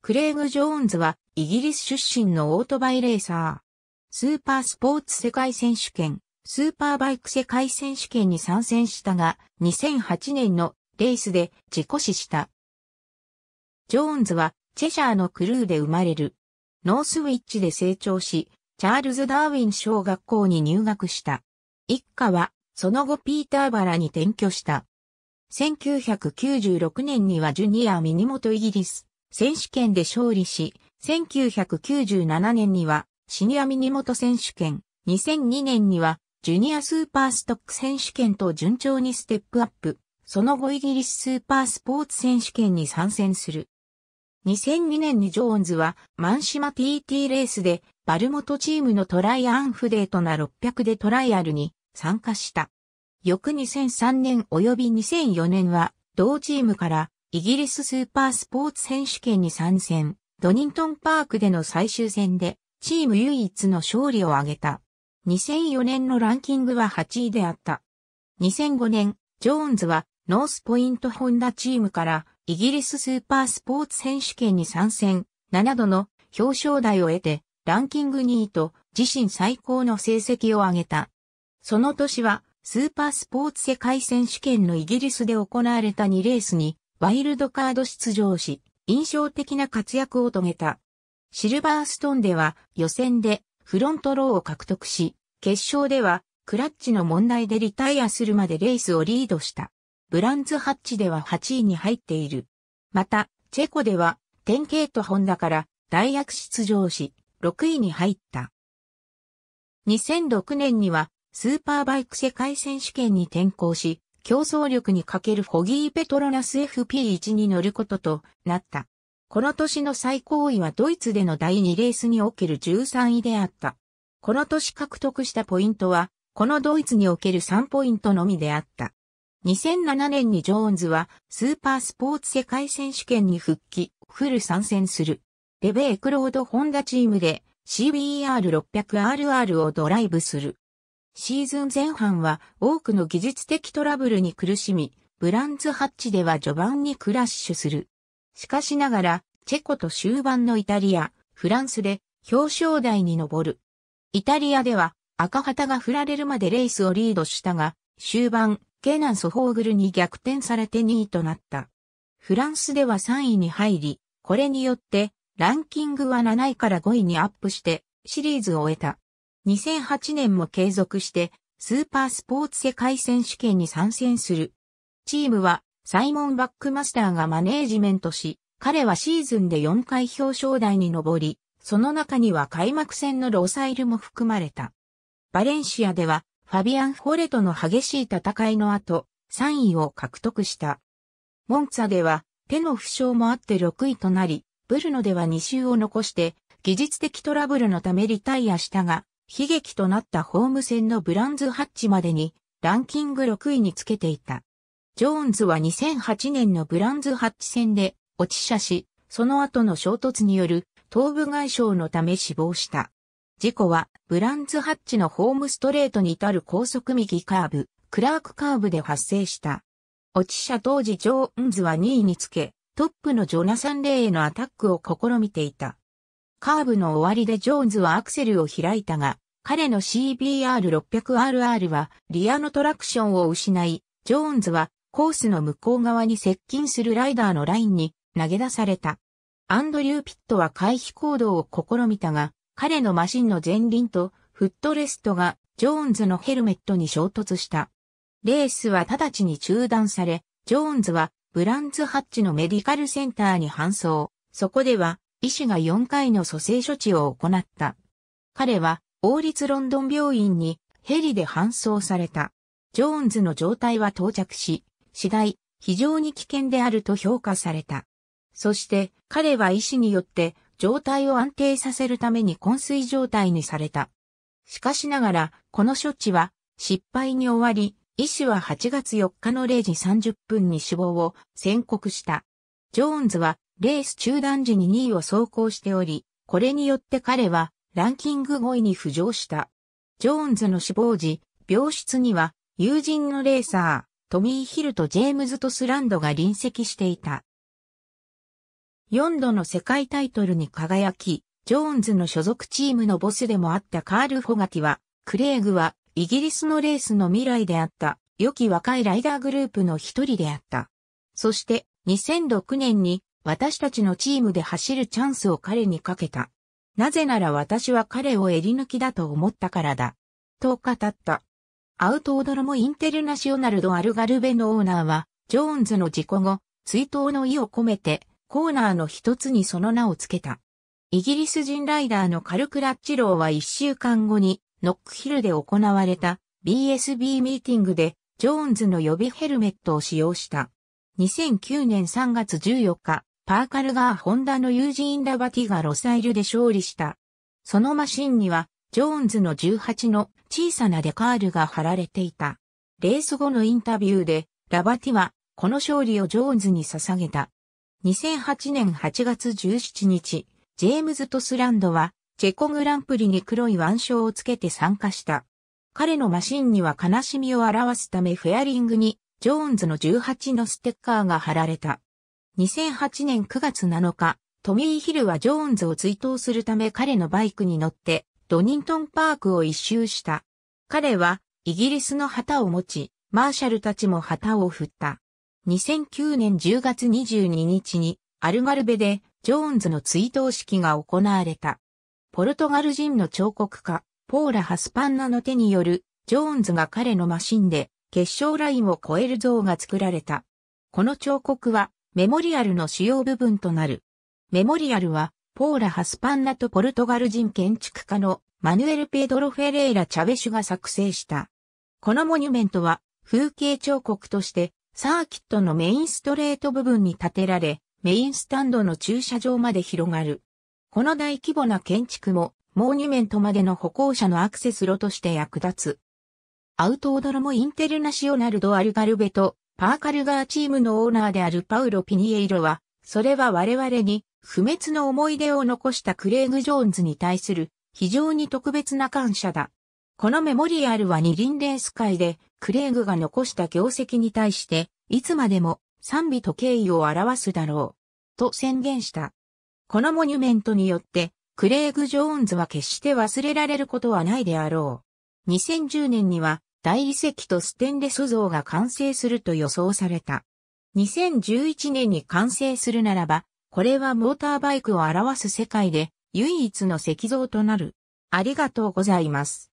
クレイグ・ジョーンズはイギリス出身のオートバイレーサー。スーパースポーツ世界選手権、スーパーバイク世界選手権に参戦したが、2008年のレースで自己死した。ジョーンズはチェシャーのクルーで生まれる。ノースウィッチで成長し、チャールズ・ダーウィン小学校に入学した。一家は、その後ピーターバラに転居した。1996年にはジュニアミニモトイギリス選手権で勝利し、1997年にはシニアミニモト選手権、2002年にはジュニアスーパーストック選手権と順調にステップアップ、その後イギリススーパースポーツ選手権に参戦する。2002年にジョーンズはマンシマ TT レースでバルモトチームのトライアンフデートな600でトライアルに参加した。翌2003年及び2004年は同チームからイギリススーパースポーツ選手権に参戦、ドニントンパークでの最終戦で、チーム唯一の勝利を挙げた。2004年のランキングは8位であった。2005年、ジョーンズは、ノースポイントホンダチームから、イギリススーパースポーツ選手権に参戦、7度の表彰台を得て、ランキング2位と自身最高の成績を挙げた。その年は、スーパースポーツ世界選手権のイギリスで行われた2レースにワイルドカード出場し、印象的な活躍を遂げた。シルバーストーンでは予選でフロントローを獲得し、決勝ではクラッチの問題でリタイアするまでレースをリードした。ブランズハッチでは8位に入っている。また、チェコでは、典型とホンダから大役出場し、6位に入った。2006年には、スーパーバイク世界選手権に転向し、競争力に欠けるホギーペトロナス FP1 に乗ることとなった。この年の最高位はドイツでの第2レースにおける13位であった。この年獲得したポイントは、このドイツにおける3ポイントのみであった。2007年にジョーンズはスーパースポーツ世界選手権に復帰、フル参戦する。レベークロードホンダチームで CBR600RR をドライブする。シーズン前半は多くの技術的トラブルに苦しみ、ブランズハッチでは序盤にクラッシュする。しかしながら、チェコと終盤のイタリア、フランスで表彰台に上る。イタリアでは赤旗が振られるまでレースをリードしたが、終盤、ケナン・ソホーグルに逆転されて2位となった。フランスでは3位に入り、これによってランキングは7位から5位にアップしてシリーズを終えた。2008年も継続して、スーパースポーツ世界選手権に参戦する。チームは、サイモン・バックマスターがマネージメントし、彼はシーズンで4回表彰台に上り、その中には開幕戦のロサイルも含まれた。バレンシアでは、ファビアン・フォレとの激しい戦いの後、3位を獲得した。モンツァでは、手の負傷もあって6位となり、ブルノでは2周を残して、技術的トラブルのためリタイアしたが、悲劇となったホーム戦のブランズハッチまでにランキング6位につけていた。ジョーンズは2008年のブランズハッチ戦で落ち車し、その後の衝突による頭部外傷のため死亡した。事故はブランズハッチのホームストレートに至る高速右カーブ、クラークカーブで発生した。落ち車当時ジョーンズは2位につけ、トップのジョナサン・レイへのアタックを試みていた。カーブの終わりでジョーンズはアクセルを開いたが、彼の CBR600RR はリアのトラクションを失い、ジョーンズはコースの向こう側に接近するライダーのラインに投げ出された。アンドリュー・ピットは回避行動を試みたが、彼のマシンの前輪とフットレストがジョーンズのヘルメットに衝突した。レースは直ちに中断され、ジョーンズはブランズハッチのメディカルセンターに搬送。そこでは医師が4回の蘇生処置を行った。彼は王立ロンドン病院にヘリで搬送された。ジョーンズの状態は到着し、次第、非常に危険であると評価された。そして彼は医師によって状態を安定させるために昏睡状態にされた。しかしながら、この処置は失敗に終わり、医師は8月4日の0時30分に死亡を宣告した。ジョーンズはレース中断時に2位を走行しており、これによって彼はランキング5位に浮上した。ジョーンズの死亡時、病室には友人のレーサー、トミー・ヒルとジェームズ・とスランドが臨席していた。4度の世界タイトルに輝き、ジョーンズの所属チームのボスでもあったカール・フォガティは、クレーグはイギリスのレースの未来であった、良き若いライダーグループの一人であった。そして、2006年に私たちのチームで走るチャンスを彼にかけた。なぜなら私は彼を襟抜きだと思ったからだ。と語った。アウトオドロモインテルナショナルド・アルガルベのオーナーは、ジョーンズの事故後、追悼の意を込めて、コーナーの一つにその名を付けた。イギリス人ライダーのカルクラッチローは一週間後に、ノックヒルで行われた BSB ミーティングで、ジョーンズの予備ヘルメットを使用した。2009年3月14日、パーカルガー・ホンダのユージーン・ラバティがロサイルで勝利した。そのマシンには、ジョーンズの18の小さなデカールが貼られていた。レース後のインタビューで、ラバティは、この勝利をジョーンズに捧げた。2008年8月17日、ジェームズ・トスランドは、チェコグランプリに黒い腕章をつけて参加した。彼のマシンには悲しみを表すためフェアリングに、ジョーンズの18のステッカーが貼られた。2008年9月7日、トミー・ヒルはジョーンズを追悼するため彼のバイクに乗ってドニントンパークを一周した。彼はイギリスの旗を持ち、マーシャルたちも旗を振った。2009年10月22日にアルガルベでジョーンズの追悼式が行われた。ポルトガル人の彫刻家、ポーラ・ハスパンナの手によるジョーンズが彼のマシンで結晶ラインを超える像が作られた。この彫刻はメモリアルの主要部分となる。メモリアルは、ポーラ・ハスパンナとポルトガル人建築家のマヌエル・ペドロ・フェレーラ・チャベシュが作成した。このモニュメントは、風景彫刻として、サーキットのメインストレート部分に建てられ、メインスタンドの駐車場まで広がる。この大規模な建築も、モニュメントまでの歩行者のアクセス路として役立つ。アウトオドロもインテルナシオナルド・アルガルベとパーカルガーチームのオーナーであるパウロ・ピニエイロは、それは我々に不滅の思い出を残したクレイグ・ジョーンズに対する非常に特別な感謝だ。このメモリアルは二輪レース会でクレイグが残した業績に対していつまでも賛美と敬意を表すだろう。と宣言した。このモニュメントによってクレイグ・ジョーンズは決して忘れられることはないであろう。2010年には大理石とステンレス像が完成すると予想された。2011年に完成するならば、これはモーターバイクを表す世界で唯一の石像となる。ありがとうございます。